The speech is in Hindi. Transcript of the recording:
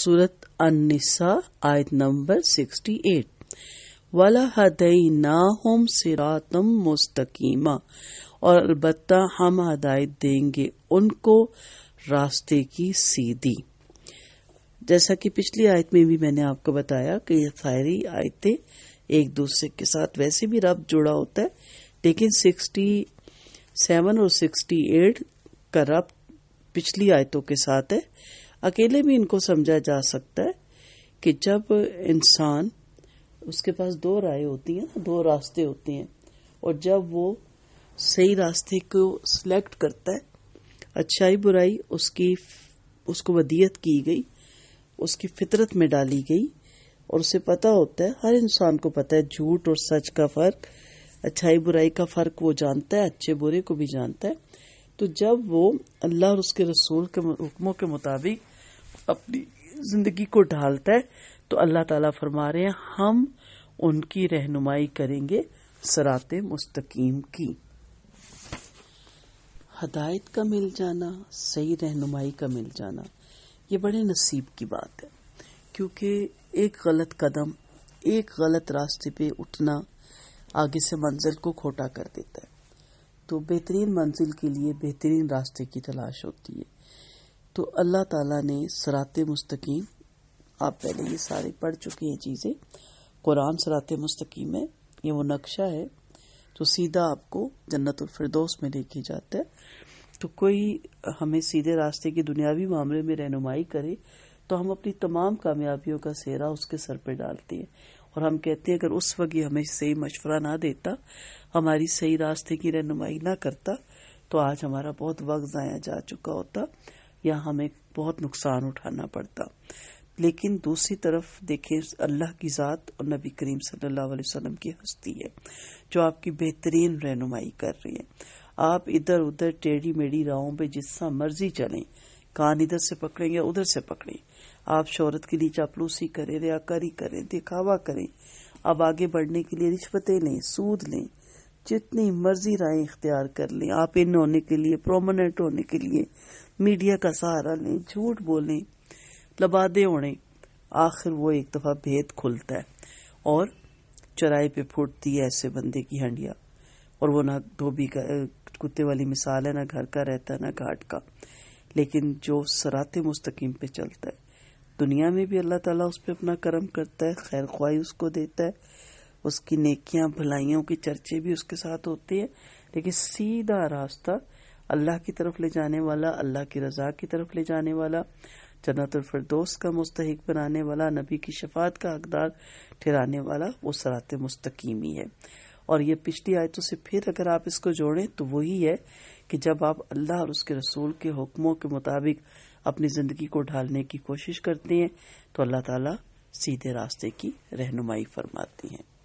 सूरत अनसा आयत नंबर एट वाला हदई ना हम सिरातम मुस्तकीमा और अलबत्ता हम हदायत देंगे उनको रास्ते की सीधी जैसा कि पिछली आयत में भी मैंने आपको बताया कि ये सारी आयतें एक दूसरे के साथ वैसे भी रब जुड़ा होता है लेकिन सिक्सटी सेवन और सिक्सटी एट का रब पिछली आयतों के साथ है अकेले भी इनको समझा जा सकता है कि जब इंसान उसके पास दो राय होती है दो रास्ते होते हैं और जब वो सही रास्ते को सिलेक्ट करता है अच्छाई बुराई उसकी उसको वदियत की गई उसकी फितरत में डाली गई और उसे पता होता है हर इंसान को पता है झूठ और सच का फर्क अच्छाई बुराई का फर्क वो जानता है अच्छे बुरे को भी जानता है तो जब वो अल्लाह और उसके रसूल के हुक्मों के मुताबिक अपनी जिंदगी को ढालता है तो अल्लाह ताला फरमा रहे हैं हम उनकी रहनुमाई करेंगे सरात मुस्तकीम की हदायत का मिल जाना सही रहनुमाई का मिल जाना ये बड़े नसीब की बात है क्योंकि एक गलत कदम एक गलत रास्ते पे उठना आगे से मंजिल को खोटा कर देता है तो बेहतरीन मंजिल के लिए बेहतरीन रास्ते की तलाश होती है तो अल्लाह ताला ने सरात मुस्तकीम आप पहले ये सारे पढ़ चुके हैं चीज़ें कुरान सरात मुस्तकीम है ये वो नक्शा है जो सीधा आपको जन्नतफरदोस में लेके जाता है तो कोई हमें सीधे रास्ते के दुनियावी मामले में रहनुमाई करे तो हम अपनी तमाम कामयाबियों का सेहरा उसके सर पर डालते हैं और हम कहते हैं अगर उस वक्त ये हमें सही मशवरा ना देता हमारी सही रास्ते की रहनुमाई ना करता तो आज हमारा बहुत वक्त ज़ाया जा चुका होता या हमें बहुत नुकसान उठाना पड़ता लेकिन दूसरी तरफ देखें अल्लाह की ज़ात और नबी करीम सल्लल्लाहु अलैहि वसल्लम की हस्ती है जो आपकी बेहतरीन रहनुमाई कर रही है आप इधर उधर टेढ़ी मेढ़ी राहों पे जिसका मर्जी चलें कान इधर से पकड़ें या उधर से पकड़ें आप शोहरत के लिए चापलूसी करें रियाकारी करें दिखावा करें अब आगे बढ़ने के लिए रिश्वतें लें सूद लें जितनी मर्जी राय इख्तियार कर लें आप इन होने के लिए प्रोमनेंट होने के लिए मीडिया का सहारा लें झूठ बोलें लबादे होने आखिर वो एक दफा भेद खुलता है और चराय पे फूटती है ऐसे बंदे की हंडिया और वो ना धोबी का कुत्ते वाली मिसाल है ना घर का रहता है ना घाट का लेकिन जो सरात मुस्तकीम पे चलता है दुनिया में भी अल्लाह ताला उस पर अपना करम करता है खैर ख्वाही उसको देता है उसकी नेकियां भलाइयों की चर्चे भी उसके साथ होती है लेकिन सीधा रास्ता अल्लाह की तरफ ले जाने वाला अल्लाह की रजा की तरफ ले जाने वाला जन्नतफरदोस का मुस्तक बनाने वाला नबी की शफात का हकदार ठहराने वाला वो सरात मुस्तकीमी है और ये पिछली आयतों से फिर अगर आप इसको जोड़ें तो वही है कि जब आप अल्लाह और उसके रसूल के हुक्मों के मुताबिक अपनी जिंदगी को ढालने की कोशिश करते हैं तो अल्लाह ताला सीधे रास्ते की रहनुमाई फरमाती हैं